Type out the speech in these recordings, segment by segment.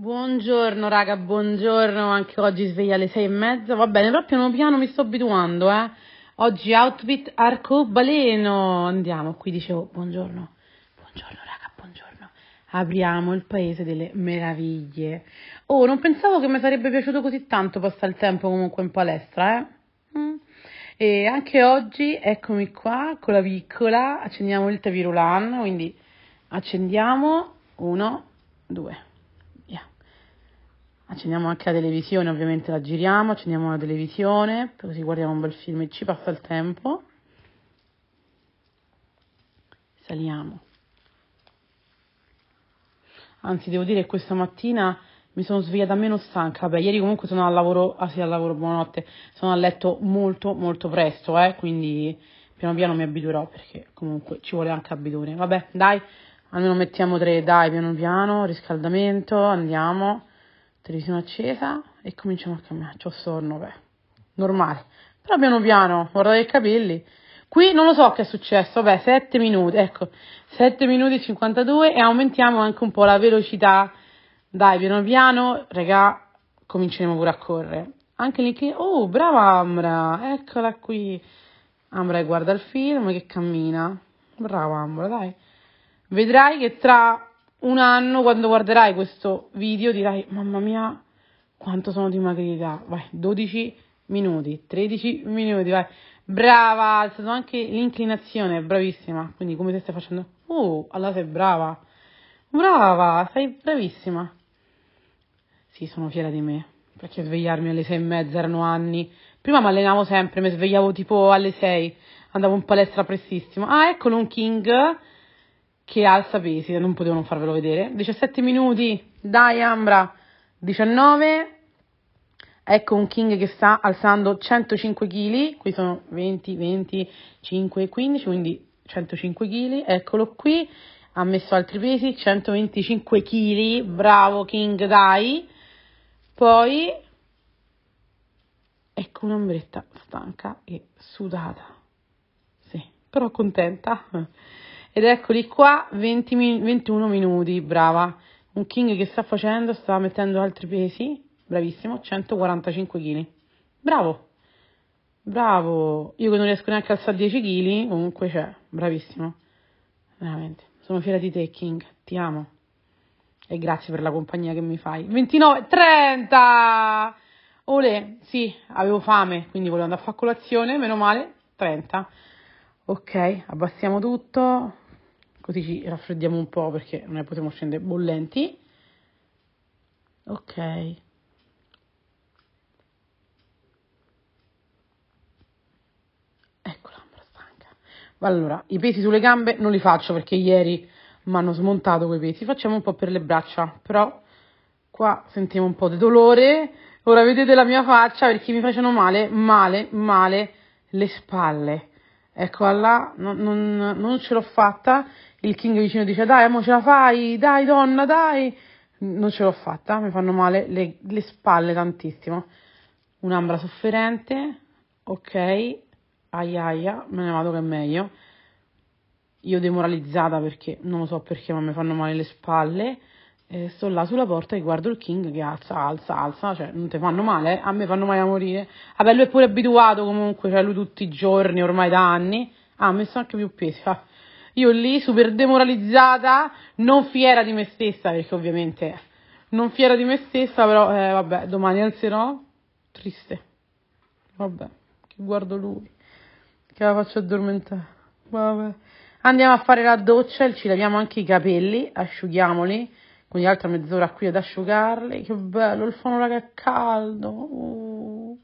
Buongiorno raga, buongiorno, anche oggi sveglia alle sei e mezza, va bene, però piano piano mi sto abituando, eh. Oggi outfit arcobaleno, andiamo, qui dicevo buongiorno, buongiorno raga, buongiorno, apriamo il paese delle meraviglie. Oh, non pensavo che mi sarebbe piaciuto così tanto passare il tempo comunque in palestra, eh. Mm. E anche oggi eccomi qua con la piccola, accendiamo il tevirulan, quindi accendiamo, uno, due accendiamo anche la televisione, ovviamente la giriamo, accendiamo la televisione, così guardiamo un bel film e ci passa il tempo. Saliamo. Anzi, devo dire che questa mattina mi sono svegliata meno stanca. Vabbè, ieri comunque sono al lavoro, ah sì, al lavoro, buonanotte, sono a letto molto, molto presto, eh, quindi piano piano mi abituerò perché comunque ci vuole anche abitudine. Vabbè, dai, almeno mettiamo tre, dai, piano piano, riscaldamento, andiamo televisione accesa e cominciamo a camminare. C'ho sonno, beh, normale. Però piano piano, guardate i capelli. Qui non lo so che è successo, beh, 7 minuti, ecco, 7 minuti e 52 e aumentiamo anche un po' la velocità. Dai, piano piano, regà, cominceremo pure a correre. Anche lì che, oh, brava Ambra, eccola qui. Ambra guarda il film che cammina. Brava Ambra, dai. Vedrai che tra un anno quando guarderai questo video dirai mamma mia quanto sono dimagrita, vai 12 minuti, 13 minuti, vai. Brava, hai stato anche l'inclinazione, bravissima. Quindi come te stai facendo? oh allora sei brava. Brava, sei bravissima. Sì, sono fiera di me. Perché svegliarmi alle sei e mezza erano anni. Prima mi allenavo sempre, mi svegliavo tipo alle sei. Andavo in palestra prestissimo. Ah, eccolo un King che alza pesi, non potevo non farvelo vedere. 17 minuti, dai Ambra, 19. Ecco un King che sta alzando 105 kg, qui sono 20, 25, 15, quindi 105 kg, eccolo qui, ha messo altri pesi, 125 kg, bravo King, dai. Poi, ecco un'ombretta stanca e sudata, sì, però contenta. Ed eccoli qua, 20 min- 21 minuti, brava. Un King che sta facendo, sta mettendo altri pesi, bravissimo, 145 kg. Bravo, bravo. Io che non riesco neanche a alzare 10 kg, comunque c'è, cioè, bravissimo. Veramente, sono fiera di te King, ti amo. E grazie per la compagnia che mi fai. 29, 30! Ole, sì, avevo fame, quindi volevo andare a fare colazione, meno male, 30. Ok, abbassiamo tutto così ci raffreddiamo un po' perché noi potremmo scendere bollenti. Ok. Eccola, l'ombra stanca. Allora, i pesi sulle gambe non li faccio perché ieri mi hanno smontato quei pesi. Facciamo un po' per le braccia, però qua sentiamo un po' di dolore. Ora vedete la mia faccia perché mi facciano male, male, male le spalle ecco là, non, non, non, ce l'ho fatta, il king vicino dice dai, amo ce la fai, dai donna, dai, non ce l'ho fatta, mi fanno male le, le spalle tantissimo, un'ambra sofferente, ok, aia aia, me ne vado che è meglio, io demoralizzata perché non lo so perché ma mi fanno male le spalle, eh, sto là sulla porta e guardo il King che alza, alza, alza, cioè non ti fanno male, eh? a me fanno male a morire. Vabbè, lui è pure abituato comunque, cioè lui tutti i giorni, ormai da anni, ah, ha ah, messo anche più peso. Io lì, super demoralizzata, non fiera di me stessa, perché ovviamente non fiera di me stessa, però eh, vabbè, domani alzerò, triste. Vabbè, che guardo lui, che la faccio addormentare. Vabbè. Andiamo a fare la doccia, ci laviamo anche i capelli, asciughiamoli quindi altra mezz'ora qui ad asciugarle, che bello, il fono, raga è caldo. Uh.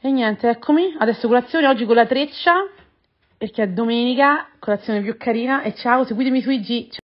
E niente, eccomi, adesso colazione, oggi con la treccia, perché è domenica, colazione più carina, e ciao, seguitemi sui Ciao.